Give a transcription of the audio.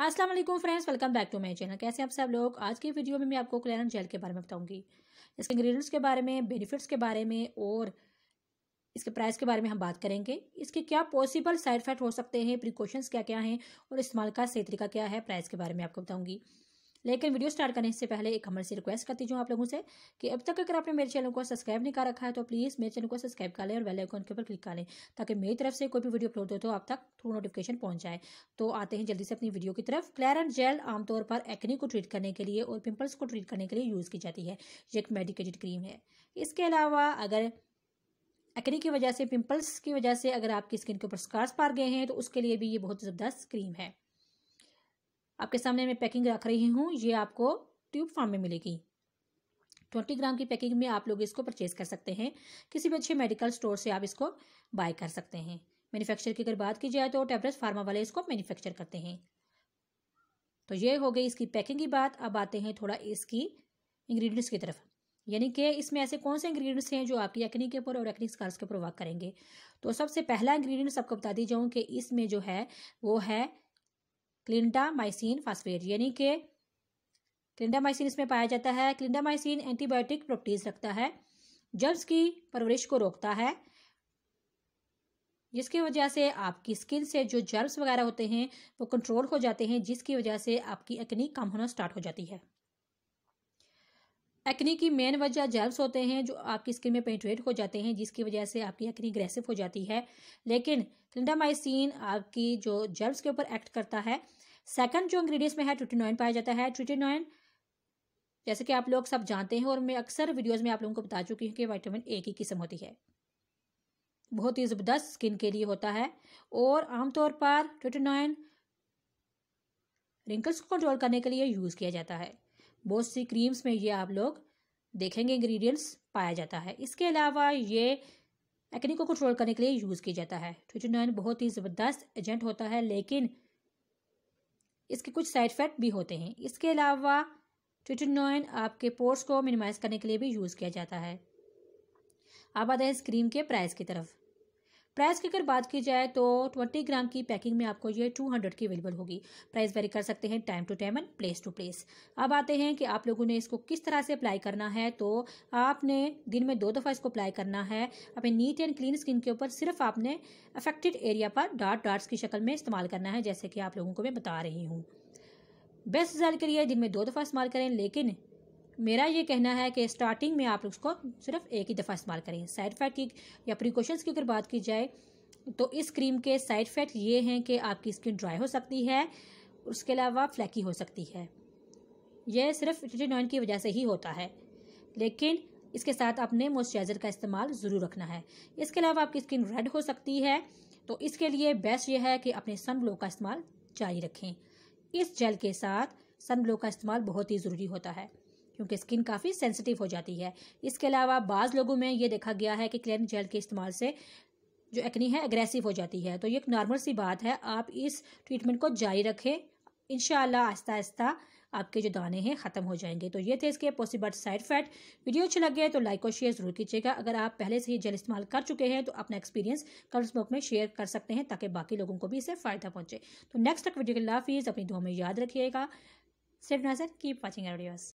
अस्सलाम वालेकुम friends welcome back to my channel कैसे आप सब लोग आज की वीडियो में मैं आपको क्लेरन जेल के बारे में बताऊंगी इसके इंग्रेडिएंट्स के बारे में बेनिफिट्स के बारे में और इसके प्राइस के बारे में हम बात करेंगे इसके क्या पॉसिबल साइड इफेक्ट हो सकते हैं प्रिकॉशंस क्या क्या हैं और इस्तेमाल का सही तरीका क्या है प्राइस के बारे में आपको बताऊँगी लेकिन वीडियो स्टार्ट करने से पहले एक हमारे से रिक्वेस्ट करती हूँ आप लोगों से कि अब तक अगर आपने मेरे चैनल को सब्सक्राइब नहीं कर रखा है तो प्लीज़ मेरे चैनल को सब्सक्राइब कर लें और बेलाइकॉन के ऊपर क्लिक कर लें ताकि मेरी तरफ से कोई भी वीडियो अपलोड हो तो आप तक थ्रू नोटिफिकेशन पहुँच जाए तो आते हैं जल्दी से अपनी वीडियो की तरफ क्लैरन जेल आमतौर पर एक्नी को ट्रीट करने के लिए और पिंपल्स को ट्रीट करने के लिए यूज़ की जाती है ये एक मेडिकेटेड क्रीम है इसके अलावा अगर एक्नी की वजह से पिंपल्स की वजह से अगर आपकी स्किन के ऊपर स्कार्स पार गए हैं तो उसके लिए भी ये बहुत ज़बरदस्त क्रीम है आपके सामने मैं पैकिंग रख रही हूँ ये आपको ट्यूब फॉर्म में मिलेगी ट्वेंटी ग्राम की पैकिंग में आप लोग इसको परचेज कर सकते हैं किसी भी अच्छे मेडिकल स्टोर से आप इसको बाय कर सकते हैं मैन्युफैक्चर की अगर बात की जाए तो टेबलेट फार्मा वाले इसको मैन्युफैक्चर करते हैं तो ये हो गई इसकी पैकिंग की बात अब आते हैं थोड़ा इसकी इंग्रेडिएंट्स की तरफ यानी कि इसमें ऐसे कौन से इंग्रेडिएंट्स हैं जो आपकी एक्नी के ऊपर और एक्नी स्कार्स के ऊपर वर्क करेंगे तो सबसे पहला इंग्रेडिएंट्स आपको बता दी जाऊँ कि इसमें जो है वो है क्लिंडामाइसिन फास्फेट यानी कि क्लिंडामाइसिन इसमें पाया जाता है क्लिंडामाइसिन एंटीबायोटिक प्रॉपर्टीज रखता है जर्म्स की परवरिश को रोकता है जिसकी वजह से आपकी स्किन से जो जर्म्स वगैरह होते हैं वो कंट्रोल हो जाते हैं जिसकी वजह से आपकी एक्नी कम होना स्टार्ट हो जाती है एक्नी की मेन वजह जर्व्स होते हैं जो आपकी स्किन में पेंट्रेट हो जाते हैं जिसकी वजह से आपकी एक्नी अग्रेसिव हो जाती है लेकिन क्लिंडामाइसिन आपकी जो जर्व्स के ऊपर एक्ट करता है सेकंड जो इंग्रेडिएंट्स में है ट्रिटेनॉइन पाया जाता है ट्रिटिनोइन जैसे कि आप लोग सब जानते हैं और मैं अक्सर वीडियोज़ में आप लोगों को बता चुकी हूँ कि वाइटामिन ए की किस्म होती है बहुत ही ज़बरदस्त स्किन के लिए होता है और आमतौर पर ट्रिटिनोइन रिंकल्स को कंट्रोल करने के लिए यूज़ किया जाता है बहुत सी क्रीम्स में ये आप लोग देखेंगे इंग्रेडिएंट्स पाया जाता है इसके अलावा ये एक्नी को कंट्रोल करने के लिए यूज़ किया जाता है ट्विटोनाइन बहुत ही ज़बरदस्त एजेंट होता है लेकिन इसके कुछ साइड इफेक्ट भी होते हैं इसके अलावा ट्विटोनाइन आपके पोर्स को मिनिमाइज करने के लिए भी यूज़ किया जाता है आप आते हैं इस क्रीम के प्राइस की तरफ प्राइस की अगर बात की जाए तो 20 ग्राम की पैकिंग में आपको ये 200 की अवेलेबल होगी प्राइस वेरी कर सकते हैं time to time and place to place अब आते हैं कि आप लोगों ने इसको किस तरह से अप्लाई करना है तो आपने दिन में दो दफ़ा इसको अप्लाई करना है अपने नीट एंड क्लीन स्किन के ऊपर सिर्फ आपने अफेक्टेड एरिया पर डार्ट डार्ट्स की शक्ल में इस्तेमाल करना है जैसे कि आप लोगों को मैं बता रही हूँ बेस्ट रिजल्ट के लिए दिन में दो दफ़ा इस्तेमाल करें लेकिन मेरा ये कहना है कि स्टार्टिंग में आप उसको सिर्फ एक ही दफ़ा इस्तेमाल करें साइड इफ़ेक्ट की या प्रिकॉशंस की अगर बात की जाए तो इस क्रीम के साइड इफ़ेक्ट ये हैं कि आपकी स्किन ड्राई हो सकती है उसके अलावा फ्लैकी हो सकती है यह सिर्फ रेटिनॉइन की वजह से ही होता है लेकिन इसके साथ आपने मॉइस्चराइज़र का इस्तेमाल ज़रूर रखना है इसके अलावा आपकी स्किन रेड हो सकती है तो इसके लिए बेस्ट यह है कि अपने सन ग्लो का इस्तेमाल जारी रखें इस जेल के साथ सन ग्लो का इस्तेमाल बहुत ही ज़रूरी होता है क्योंकि स्किन काफ़ी सेंसिटिव हो जाती है इसके अलावा बाज़ लोगों में ये देखा गया है कि क्लेन जेल के इस्तेमाल से जो एक्नी है एग्रेसिव हो जाती है तो ये एक नॉर्मल सी बात है आप इस ट्रीटमेंट को जारी रखें इन आहिस्ता आहिस्ता आपके जो दाने हैं ख़त्म हो जाएंगे तो ये थे इसके पॉसिबल साइड इफेक्ट वीडियो अच्छा लगे तो लाइक और शेयर ज़रूर कीजिएगा अगर आप पहले से ही जेल इस्तेमाल कर चुके हैं तो अपना एक्सपीरियंस कल स्मोक में शेयर कर सकते हैं ताकि बाकी लोगों को भी इससे फ़ायदा पहुंचे तो नेक्स्ट तक वीडियो के लाफीज़ अपनी दुआ में याद रखिएगा सिर्फ नजर कीप वॉचिंग